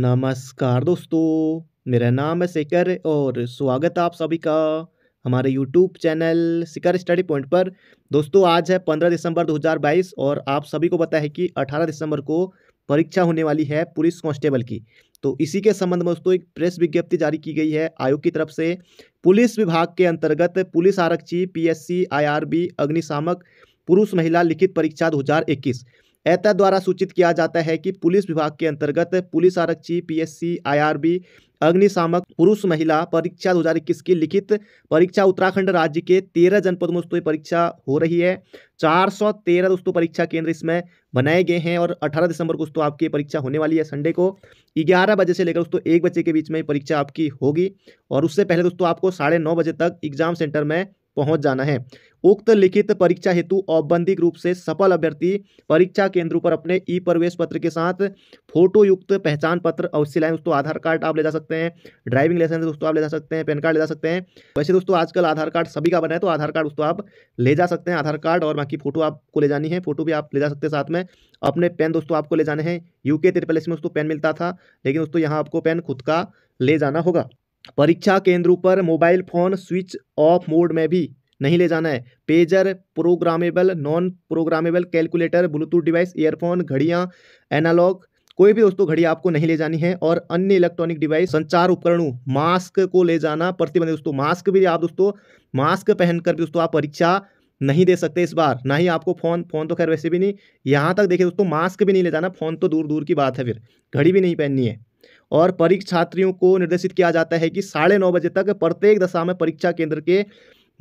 नमस्कार दोस्तों मेरा नाम है शिकर और स्वागत है आप सभी का हमारे YouTube channel Shikhar study point पर दोस्तों आज है 15 दिसंबर 2022 और आप सभी को पता है कि 18 दिसंबर को परीक्षा होने वाली है पुलिस कांस्टेबल की तो इसी के संबंध में दोस्तों एक प्रेस विज्ञप्ति जारी की गई है आयोग की तरफ से पुलिस विभाग के अंतर्गत पुलिस आरक्षी पीएससी आईआरबी अग्निशामक पुरुष महिला लिखित परीक्षा दो एता द्वारा सूचित किया जाता है कि पुलिस विभाग के अंतर्गत पुलिस आरक्षी पीएससी आईआरबी अग्निशामक पुरुष महिला परीक्षा दो की लिखित परीक्षा उत्तराखंड राज्य के तेरह जनपदों में दोस्तों परीक्षा हो रही है चार सौ तेरह दोस्तों परीक्षा केंद्र इसमें बनाए गए हैं और अठारह दिसंबर को दोस्तों आपकी परीक्षा होने वाली है संडे को ग्यारह बजे से लेकर दोस्तों एक बजे के बीच में परीक्षा आपकी होगी और उससे पहले दोस्तों आपको साढ़े बजे तक एग्जाम सेंटर में पहुँच जाना है उक्त लिखित परीक्षा हेतु औपबंधिक रूप से सफल अभ्यर्थी परीक्षा केंद्रों पर अपने ई प्रवेश पत्र के साथ फोटोयुक्त पहचान पत्र अवश्य लाएं दोस्तों आधार कार्ड आप ले जा सकते हैं ड्राइविंग लाइसेंस दोस्तों आप ले जा सकते हैं पैन कार्ड ले जा सकते हैं वैसे दोस्तों आजकल आधार कार्ड सभी का बना है तो आधार कार्ड दोस्तों आप ले जा सकते हैं आधार कार्ड और बाकी फोटो आपको ले जानी है फोटो भी आप ले जा सकते हैं साथ में अपने पेन दोस्तों आपको ले जाने हैं यूके ट्रिपल में दोस्तों पेन मिलता था लेकिन दोस्तों यहाँ आपको पेन खुद का ले जाना होगा परीक्षा केंद्रों पर mobile phone switch off mode में भी नहीं ले जाना है pager programmable non programmable calculator Bluetooth device earphone घड़ियाँ एनालॉग कोई भी दोस्तों घड़ी आपको नहीं ले जानी है और अन्य इलेक्ट्रॉनिक डिवाइस संचार उपकरणों मास्क को ले जाना प्रतिबंधित दोस्तों मास्क भी आप दोस्तों मास्क पहनकर भी दोस्तों आप परीक्षा नहीं दे सकते इस बार ना ही आपको फ़ोन फ़ोन तो खैर वैसे भी नहीं यहाँ तक देखिए दोस्तों मास्क भी नहीं ले जाना फ़ोन तो दूर दूर की बात है फिर घड़ी भी नहीं पहननी है और परीक्षार्थियों को निर्देशित किया जाता है कि साढ़े नौ बजे तक प्रत्येक दशा में परीक्षा केंद्र के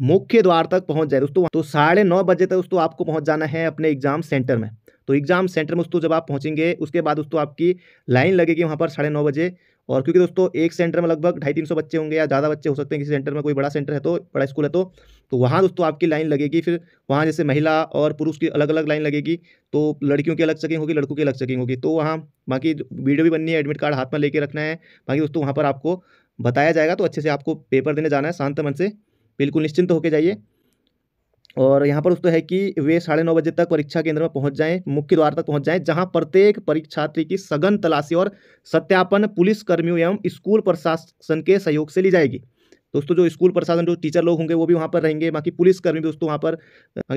मुख्य द्वार तक पहुंच जाए दोस्तों तो साढ़े नौ बजे तक दोस्तों आपको पहुंच जाना है अपने एग्जाम सेंटर में तो एग्जाम सेंटर में दोस्तों जब आप पहुंचेंगे उसके बाद दोस्तों आपकी लाइन लगेगी वहाँ पर साढ़े नौ बजे और क्योंकि दोस्तों एक सेंटर में लगभग ढाई तीन सौ बच्चे होंगे या ज़्यादा बच्चे हो सकते हैं किसी सेंटर में कोई बड़ा सेंटर है तो बड़ा स्कूल है तो तो वहाँ दोस्तों आपकी लाइन लगेगी फिर वहाँ जैसे महिला और पुरुष की अलग अलग लाइन लगेगी तो लड़कियों की अलग चेकिंग होगी लड़कों की अलग चेकिंग होगी तो वहाँ बाकी वीडियो भी बननी है एडमिट कार्ड हाथ में लेके रखना है बाकी दोस्तों वहाँ पर आपको बताया जाएगा तो अच्छे से आपको पेपर देने जाना है शांत मन से बिल्कुल निश्चिंत होकर जाइए और यहाँ पर दोस्तों है कि वे साढ़े नौ बजे तक परीक्षा केंद्र में पहुँच जाएँ मुख्य द्वार तक पहुँच जाएँ जहाँ प्रत्येक परीक्षार्थी की सघन तलाशी और सत्यापन पुलिस कर्मियों एवं स्कूल प्रशासन के सहयोग से ली जाएगी दोस्तों जो स्कूल प्रशासन जो टीचर लोग होंगे वो भी वहाँ पर रहेंगे बाकी पुलिसकर्मी भी दोस्तों वहाँ पर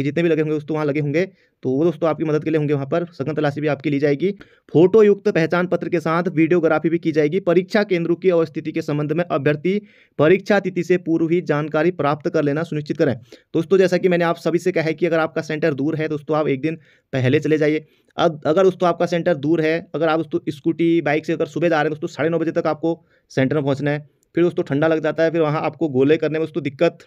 जितने भी लगे होंगे दोस्तों वहाँ लगे होंगे तो वो दोस्तों आपकी मदद के लिए होंगे वहाँ पर सघन तलाशी भी आपकी ली जाएगी फोटो युक्त पहचान पत्र के साथ वीडियोग्राफी भी की जाएगी परीक्षा केंद्रों की अवस्थिति के संबंध में अभ्यर्थी परीक्षा तिथि से पूर्व ही जानकारी प्राप्त कर लेना सुनिश्चित करें दोस्तों जैसा कि मैंने आप सभी से कहा है कि अगर आपका सेंटर दूर है दोस्तों आप एक दिन पहले चले जाइए अब अगर दोस्तों आपका सेंटर दूर है अगर आप दोस्तों स्कूटी बाइक से अगर सुबह जा रहे हैं दोस्तों साढ़े नौ बजे तक आपको सेंटर में पहुँचना है फिर दोस्तों ठंडा लग जाता है फिर वहाँ आपको गोले करने में दोस्तों दिक्कत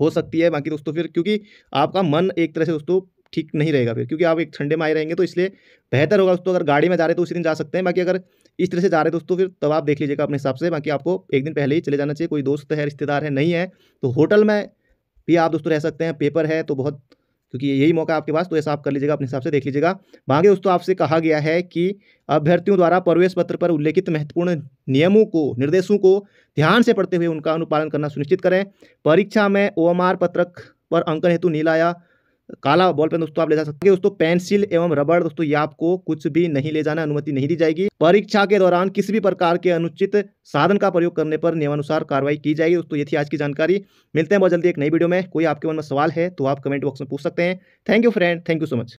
हो सकती है बाकी दोस्तों फिर क्योंकि आपका मन एक तरह से दोस्तों ठीक नहीं रहेगा फिर क्योंकि आप एक ठंडे में आए रहेंगे तो इसलिए बेहतर होगा दोस्तों अगर गाड़ी में जा रहे तो उसी दिन जा सकते हैं बाकी अगर इस तरह से जा रहे दोस्तों फिर तब आप देख लीजिएगा अपने हिसाब से बाकी आपको एक दिन पहले ही चले जाना चाहिए कोई दोस्त है रिश्तेदार है नहीं है तो होटल में भी आप दोस्तों रह सकते हैं पेपर है तो बहुत क्योंकि यही मौका आपके पास तो ऐसा आप कर लीजिएगा अपने हिसाब से देख लीजिएगा बाकी दोस्तों आपसे कहा गया है कि अभ्यर्थियों द्वारा प्रवेश पत्र पर उल्लेखित महत्वपूर्ण नियमों को निर्देशों को ध्यान से पढ़ते हुए उनका अनुपालन करना सुनिश्चित करें परीक्षा में ओ पत्रक पर अंकन हेतु नीला या काला बॉल पेन दोस्तों आप ले जा सकते हैं दोस्तों पेंसिल एवं रबड़ दोस्तों ये आपको कुछ भी नहीं ले जाना अनुमति नहीं दी जाएगी परीक्षा के दौरान किसी भी प्रकार के अनुचित साधन का प्रयोग करने पर नियमानुसार कार्रवाई की जाएगी दोस्तों ये थी आज की जानकारी मिलते हैं बहुत जल्दी एक नई वीडियो में कोई आपके मन में सवाल है तो आप कमेंट बॉक्स में पूछ सकते हैं thank you friend thank you so much